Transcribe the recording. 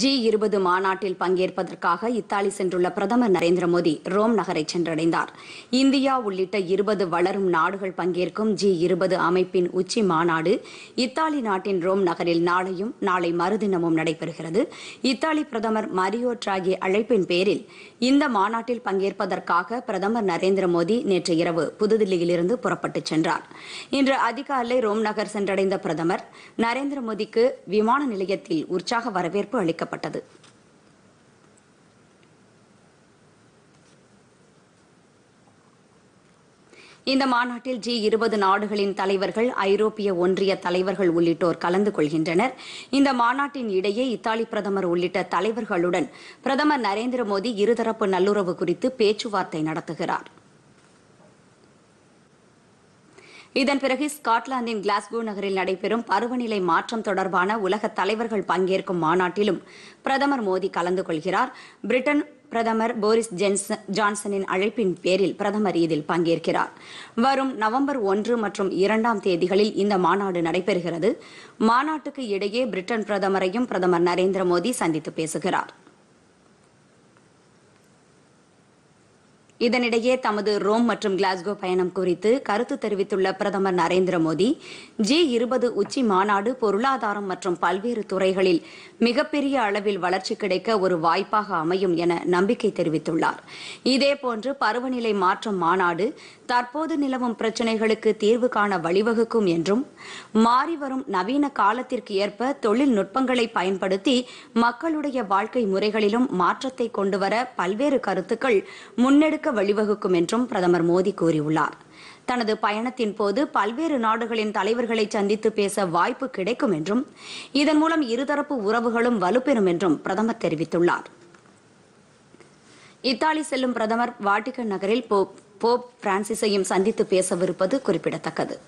G இருபது மாநாட்டில் பங்கேற்பதற்காக இத்தாலி சென்றுள்ள பிரதமர் நரேந்திர மோடி ரோம் நகரை சென்றடைந்தார் இந்தியா உள்ளிட்ட இருபது வளரும் நாடுகள் பங்கேற்கும் ஜி இருபது அமைப்பின் உச்சி மாநாடு இத்தாலி நாட்டின் ரோம் நகரில் நாளையும் நாளை மறுதினமும் நடைபெறுகிறது இத்தாலி பிரதமர் மரியோ டிராகி அழைப்பின் பேரில் இந்த மாநாட்டில் பங்கேற்பதற்காக பிரதமர் நரேந்திர மோடி நேற்று இரவு புதுதில்லியிலிருந்து புறப்பட்டுச் சென்றார் இன்று அதிகாலை ரோம் நகர் சென்றடைந்த பிரதமர் நரேந்திர மோடிக்கு விமான நிலையத்தில் உற்சாக வரவேற்பு அளித்தார் வைக்கப்பட்டது இந்த மாநாட்டில் ஜி இருபது நாடுகளின் தலைவர்கள் ஐரோப்பிய ஒன்றிய தலைவர்கள் உள்ளிட்டோர் கலந்து கொள்கின்றனர் இந்த மாநாட்டின் இடையே இத்தாலி பிரதமர் உள்ளிட்ட தலைவர்களுடன் பிரதமர் நரேந்திர மோடி இருதரப்பு நல்லுறவு குறித்து பேச்சுவார்த்தை நடத்துகிறாா் இதன் பிறகு ஸ்காட்லாந்தின் கிளாஸ்கோ நகரில் நடைபெறும் பருவநிலை மாற்றம் தொடர்பான உலக தலைவர்கள் பங்கேற்கும் மாநாட்டிலும் பிரதமர் மோடி கலந்து கொள்கிறார் பிரிட்டன் பிரதமர் போரிஸ் ஜான்சனின் அழைப்பின் பேரில் பிரதமர் இதில் பங்கேற்கிறார் வரும் நவம்பர் ஒன்று மற்றும் இரண்டாம் தேதிகளில் இந்த மாநாடு நடைபெறுகிறது மாநாட்டுக்கு இடையே பிரிட்டன் பிரதமரையும் பிரதமர் நரேந்திர மோடி சந்தித்து பேசுகிறாா் இதனிடையே தமது ரோம் மற்றும் கிளாஸ்கோ பயணம் குறித்து கருத்து தெரிவித்துள்ள பிரதமர் நரேந்திர மோடி ஜி இருபது உச்சி மாநாடு பொருளாதாரம் மற்றும் பல்வேறு துறைகளில் மிகப்பெரிய அளவில் வளர்ச்சி கிடைக்க ஒரு வாய்ப்பாக அமையும் என நம்பிக்கை தெரிவித்துள்ளார் இதேபோன்று பருவநிலை மாற்றம் மாநாடு தற்போது நிலவும் பிரச்சினைகளுக்கு தீர்வு காண வழிவகுக்கும் என்றும் மாறிவரும் நவீன காலத்திற்கு ஏற்ப தொழில்நுட்பங்களை பயன்படுத்தி மக்களுடைய வாழ்க்கை முறைகளிலும் மாற்றத்தை கொண்டுவர பல்வேறு கருத்துக்கள் முன்னெடுக்க வழிவகுக்கும் என்றும் பிரதமர் மோடி கூறியுள்ளார் தனது பயணத்தின் போது பல்வேறு நாடுகளின் தலைவர்களை சந்தித்து பேச வாய்ப்பு கிடைக்கும் என்றும் இதன் மூலம் இருதரப்பு உறவுகளும் வலுப்பெறும் என்றும் பிரதமர் தெரிவித்துள்ளார் இத்தாலி செல்லும் பிரதமர் வாட்டிகன் நகரில் போப் போப் பிரான்சிஸையும் சந்தித்து பேசவிருப்பது குறிப்பிடத்தக்கது